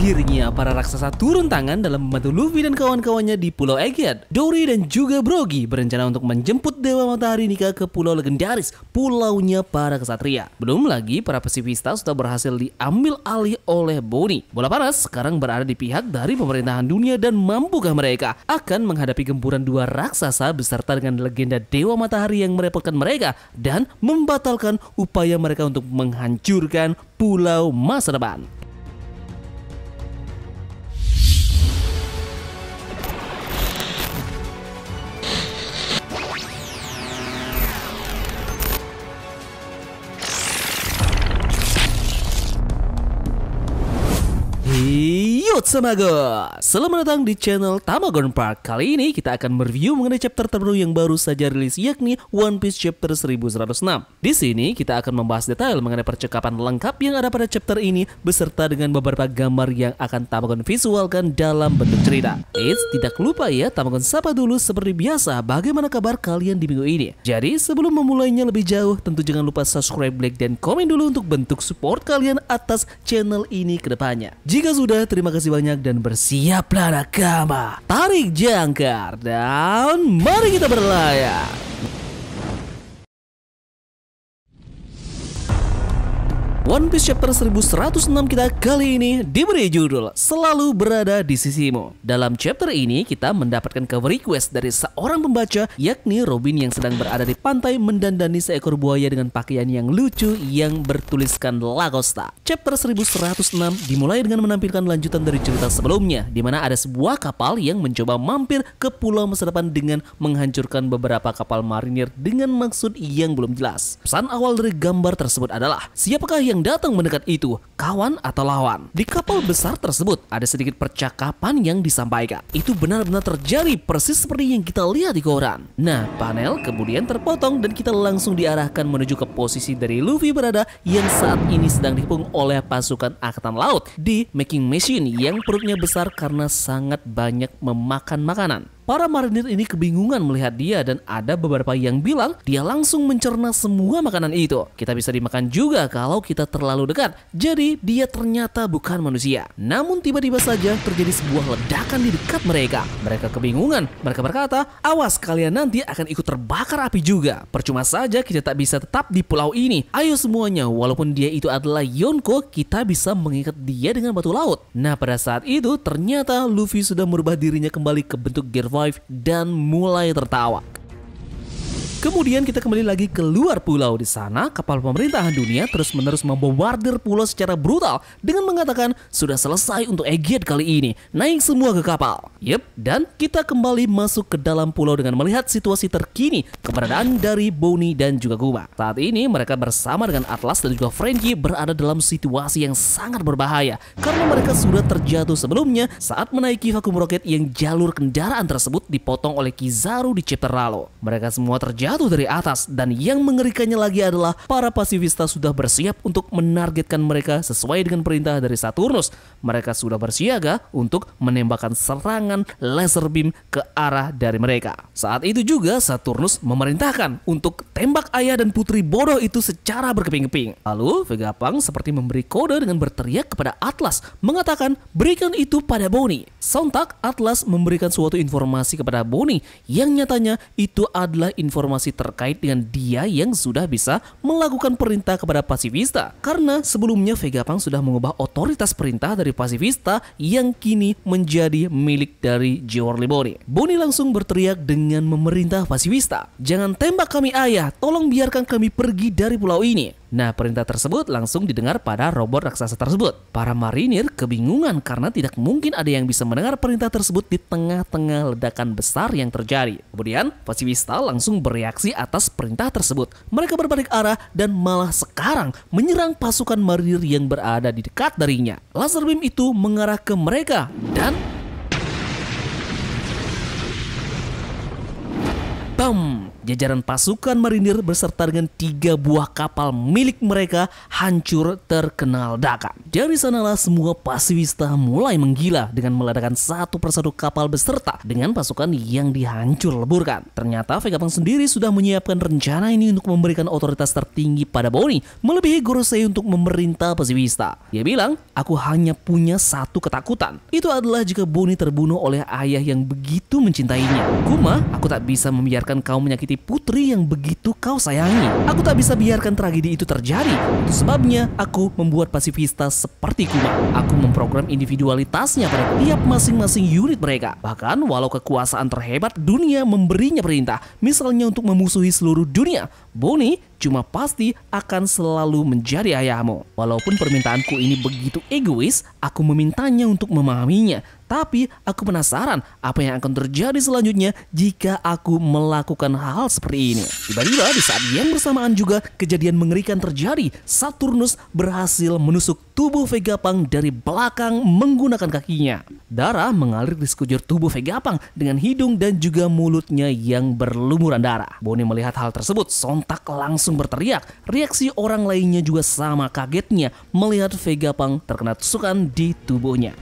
Akhirnya, para raksasa turun tangan dalam membantu Luffy dan kawan-kawannya di Pulau Egghead. Dory dan juga Brogy berencana untuk menjemput Dewa Matahari Nika ke pulau legendaris, pulaunya para kesatria. Belum lagi, para pasifista sudah berhasil diambil alih oleh Bonnie. Bola panas sekarang berada di pihak dari pemerintahan dunia dan mampukah mereka akan menghadapi gempuran dua raksasa beserta dengan legenda Dewa Matahari yang merepotkan mereka dan membatalkan upaya mereka untuk menghancurkan pulau masa depan. up, selamat datang di channel Tamagon Park Kali ini kita akan mereview mengenai chapter terbaru yang baru saja rilis yakni One Piece chapter 1106 Di sini kita akan membahas detail mengenai percakapan lengkap yang ada pada chapter ini Beserta dengan beberapa gambar yang akan Tamagon visualkan dalam bentuk cerita Eits, tidak lupa ya Tamagon sapa dulu seperti biasa bagaimana kabar kalian di minggu ini Jadi sebelum memulainya lebih jauh tentu jangan lupa subscribe, like, dan komen dulu untuk bentuk support kalian atas channel ini kedepannya Jika sudah terima kasih kasih banyak dan bersiaplah nakama. Tarik jangkar dan mari kita berlayar. One Piece chapter 1106 kita kali ini diberi judul Selalu Berada di Sisimu. Dalam chapter ini kita mendapatkan cover request dari seorang pembaca yakni Robin yang sedang berada di pantai mendandani seekor buaya dengan pakaian yang lucu yang bertuliskan Lagosta. Chapter 1106 dimulai dengan menampilkan lanjutan dari cerita sebelumnya di mana ada sebuah kapal yang mencoba mampir ke pulau masa depan dengan menghancurkan beberapa kapal marinir dengan maksud yang belum jelas. Pesan awal dari gambar tersebut adalah siapakah yang yang datang mendekat itu, kawan atau lawan. Di kapal besar tersebut ada sedikit percakapan yang disampaikan. Itu benar-benar terjadi persis seperti yang kita lihat di koran. Nah, panel kemudian terpotong dan kita langsung diarahkan menuju ke posisi dari Luffy berada yang saat ini sedang dipung oleh pasukan angkatan laut di Making Machine yang perutnya besar karena sangat banyak memakan makanan. Para marinir ini kebingungan melihat dia dan ada beberapa yang bilang dia langsung mencerna semua makanan itu. Kita bisa dimakan juga kalau kita terlalu dekat. Jadi dia ternyata bukan manusia. Namun tiba-tiba saja terjadi sebuah ledakan di dekat mereka. Mereka kebingungan. Mereka berkata, awas kalian nanti akan ikut terbakar api juga. Percuma saja kita tak bisa tetap di pulau ini. Ayo semuanya, walaupun dia itu adalah Yonko, kita bisa mengikat dia dengan batu laut. Nah pada saat itu ternyata Luffy sudah merubah dirinya kembali ke bentuk Gear dan mulai tertawa. Kemudian kita kembali lagi ke luar pulau di sana, kapal pemerintahan dunia terus-menerus membombardir pulau secara brutal dengan mengatakan sudah selesai untuk Egypt kali ini, naik semua ke kapal. Yep, dan kita kembali masuk ke dalam pulau dengan melihat situasi terkini keberadaan dari boni dan juga Kuba. Saat ini mereka bersama dengan Atlas dan juga Frankie berada dalam situasi yang sangat berbahaya karena mereka sudah terjatuh sebelumnya saat menaiki vakum roket yang jalur kendaraan tersebut dipotong oleh Kizaru di Chipteralo. Mereka semua terjatuh jatuh dari atas dan yang mengerikannya lagi adalah para pasifista sudah bersiap untuk menargetkan mereka sesuai dengan perintah dari Saturnus. Mereka sudah bersiaga untuk menembakkan serangan laser beam ke arah dari mereka. Saat itu juga Saturnus memerintahkan untuk tembak ayah dan putri bodoh itu secara berkeping-keping. Lalu Vegapunk seperti memberi kode dengan berteriak kepada Atlas mengatakan berikan itu pada Bonnie. Sontak Atlas memberikan suatu informasi kepada Bonnie yang nyatanya itu adalah informasi informasi terkait dengan dia yang sudah bisa melakukan perintah kepada pasifista. Karena sebelumnya Vega Pang sudah mengubah otoritas perintah dari pasifista yang kini menjadi milik dari Jawar Liboni. Boni langsung berteriak dengan memerintah pasifista. Jangan tembak kami ayah, tolong biarkan kami pergi dari pulau ini. Nah, perintah tersebut langsung didengar pada robot raksasa tersebut. Para marinir kebingungan karena tidak mungkin ada yang bisa mendengar perintah tersebut di tengah-tengah ledakan besar yang terjadi. Kemudian, pasifista langsung bereaksi atas perintah tersebut. Mereka berbalik arah dan malah sekarang menyerang pasukan marinir yang berada di dekat darinya. Laser beam itu mengarah ke mereka dan... Bam! Jajaran pasukan marinir beserta dengan tiga buah kapal milik mereka hancur terkenal dakan. Dari sanalah semua pasiwista mulai menggila dengan meledakan satu persatu kapal beserta dengan pasukan yang dihancur leburkan. Ternyata Vega sendiri sudah menyiapkan rencana ini untuk memberikan otoritas tertinggi pada Boni melebihi Gorosei untuk memerintah pasiwista. Dia bilang, aku hanya punya satu ketakutan. Itu adalah jika Boni terbunuh oleh ayah yang begitu mencintainya. Kuma, aku tak bisa membiarkan kau menyakiti putri yang begitu kau sayangi. Aku tak bisa biarkan tragedi itu terjadi. Itu sebabnya aku membuat pasifista seperti Kuma. Aku memprogram individualitasnya pada tiap masing-masing unit mereka. Bahkan walau kekuasaan terhebat dunia memberinya perintah, misalnya untuk memusuhi seluruh dunia, Bonnie cuma pasti akan selalu menjadi ayahmu. Walaupun permintaanku ini begitu egois, aku memintanya untuk memahaminya tapi aku penasaran apa yang akan terjadi selanjutnya jika aku melakukan hal seperti ini. Tiba-tiba di saat yang bersamaan juga kejadian mengerikan terjadi. Saturnus berhasil menusuk tubuh Vegapunk dari belakang menggunakan kakinya. Darah mengalir di sekujur tubuh Vegapunk dengan hidung dan juga mulutnya yang berlumuran darah. Bonnie melihat hal tersebut sontak langsung berteriak. Reaksi orang lainnya juga sama kagetnya melihat Vegapunk terkena tusukan di tubuhnya.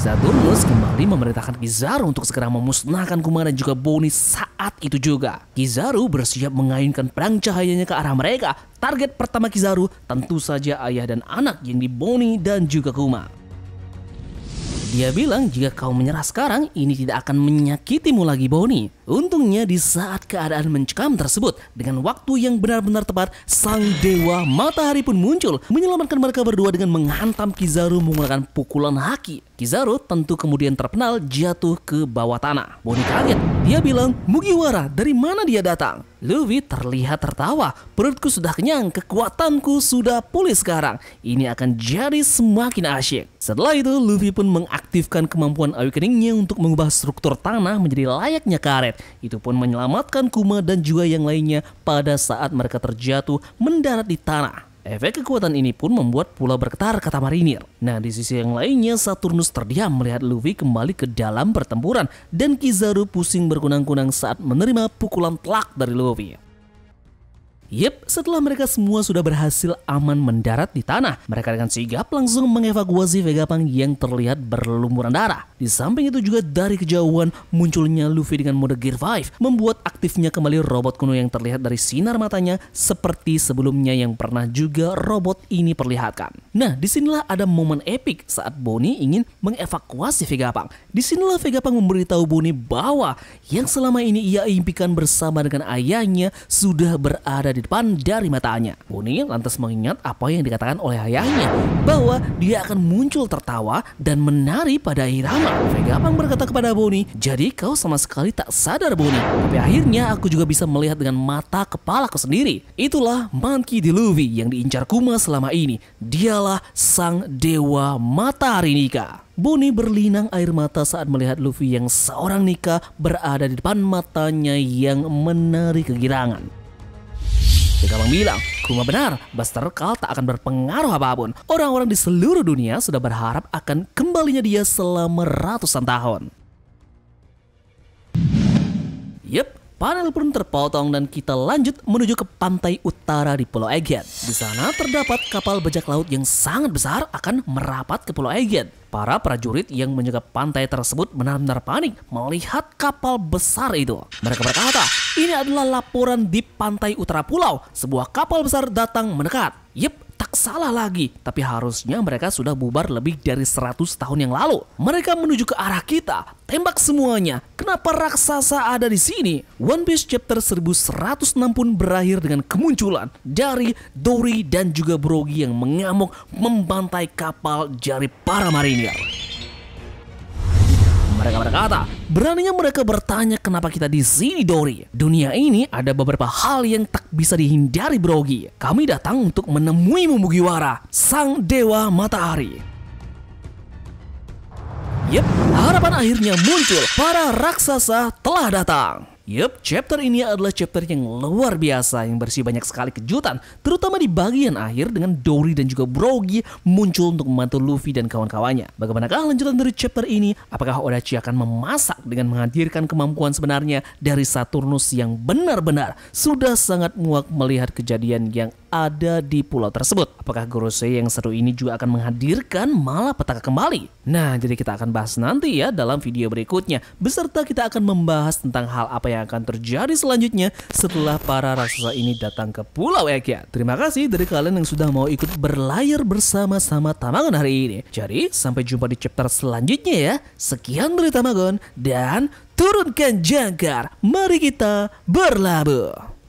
Saturnus kembali memerintahkan Kizaru untuk segera memusnahkan Kumara dan juga Boni saat itu juga. Kizaru bersiap mengayunkan perang cahayanya ke arah mereka. Target pertama Kizaru tentu saja ayah dan anak yang di Boni dan juga Kuma. Dia bilang jika kau menyerah sekarang, ini tidak akan menyakitimu lagi Boni. Untungnya di saat keadaan mencekam tersebut, dengan waktu yang benar-benar tepat, sang dewa matahari pun muncul, menyelamatkan mereka berdua dengan menghantam Kizaru menggunakan pukulan haki. Kizaru tentu kemudian terpenal jatuh ke bawah tanah. Bonnie kaget, dia bilang, Mugiwara, dari mana dia datang? Luffy terlihat tertawa. Perutku sudah kenyang, kekuatanku sudah pulih sekarang. Ini akan jadi semakin asyik. Setelah itu, Luffy pun mengaktifkan kemampuan awakeningnya untuk mengubah struktur tanah menjadi layaknya karet. Itu pun menyelamatkan Kuma dan juga yang lainnya pada saat mereka terjatuh mendarat di tanah. Efek kekuatan ini pun membuat pulau bergetar kata marinir. Nah, di sisi yang lainnya, Saturnus terdiam melihat Luffy kembali ke dalam pertempuran dan Kizaru pusing berkunang-kunang saat menerima pukulan telak dari Luffy. Yep, setelah mereka semua sudah berhasil aman mendarat di tanah, mereka dengan sigap langsung mengevakuasi Vegapunk yang terlihat berlumuran darah. Di samping itu juga dari kejauhan munculnya Luffy dengan mode Gear 5 membuat aktifnya kembali robot kuno yang terlihat dari sinar matanya seperti sebelumnya yang pernah juga robot ini perlihatkan. Nah, disinilah ada momen epik saat Bonnie ingin mengevakuasi Vegapunk. Disinilah Vegapunk memberitahu Bonnie bahwa yang selama ini ia impikan bersama dengan ayahnya sudah berada di depan dari matanya. Uni lantas mengingat apa yang dikatakan oleh ayahnya bahwa dia akan muncul tertawa dan menari pada irama. Vegapunk berkata kepada Boni, jadi kau sama sekali tak sadar Boni. Tapi akhirnya aku juga bisa melihat dengan mata kepala kau sendiri. Itulah Monkey D. Luffy yang diincar Kuma selama ini. Dialah sang dewa matahari nikah. Boni berlinang air mata saat melihat Luffy yang seorang nika berada di depan matanya yang menari kegirangan. Bang bilang, Kuma benar, Buster Call tak akan berpengaruh apapun. Orang-orang di seluruh dunia sudah berharap akan kembalinya dia selama ratusan tahun. Yep, Panel pun terpotong dan kita lanjut menuju ke pantai utara di Pulau Aegean. Di sana terdapat kapal bajak laut yang sangat besar akan merapat ke Pulau Aegean. Para prajurit yang menjaga pantai tersebut benar-benar panik melihat kapal besar itu. Mereka berkata, ini adalah laporan di pantai utara pulau. Sebuah kapal besar datang mendekat. Yep, tak salah lagi. Tapi harusnya mereka sudah bubar lebih dari 100 tahun yang lalu. Mereka menuju ke arah kita. Tembak semuanya. Kenapa raksasa ada di sini? One Piece chapter 1106 pun berakhir dengan kemunculan dari Dory dan juga Brogy yang mengamuk membantai kapal jari para marinir. Mereka berkata, beraninya mereka bertanya kenapa kita di sini Dori. Dunia ini ada beberapa hal yang tak bisa dihindari Brogi. Kami datang untuk menemui Mugiwara, sang dewa matahari. Yep, harapan akhirnya muncul. Para raksasa telah datang. Yup, chapter ini adalah chapter yang luar biasa yang bersih banyak sekali kejutan, terutama di bagian akhir dengan Dory dan juga Brogy muncul untuk membantu Luffy dan kawan-kawannya. Bagaimanakah lanjutan dari chapter ini? Apakah Odachi akan memasak dengan menghadirkan kemampuan sebenarnya dari Saturnus yang benar-benar sudah sangat muak melihat kejadian yang ada di pulau tersebut. Apakah Gorose yang seru ini juga akan menghadirkan malapetaka kembali? Nah, jadi kita akan bahas nanti ya dalam video berikutnya. Beserta kita akan membahas tentang hal apa yang akan terjadi selanjutnya setelah para raksasa ini datang ke Pulau ya. Terima kasih dari kalian yang sudah mau ikut berlayar bersama-sama Tamagon hari ini. Jadi, sampai jumpa di chapter selanjutnya ya. Sekian dari Tamagon dan turunkan jangkar. Mari kita berlabuh.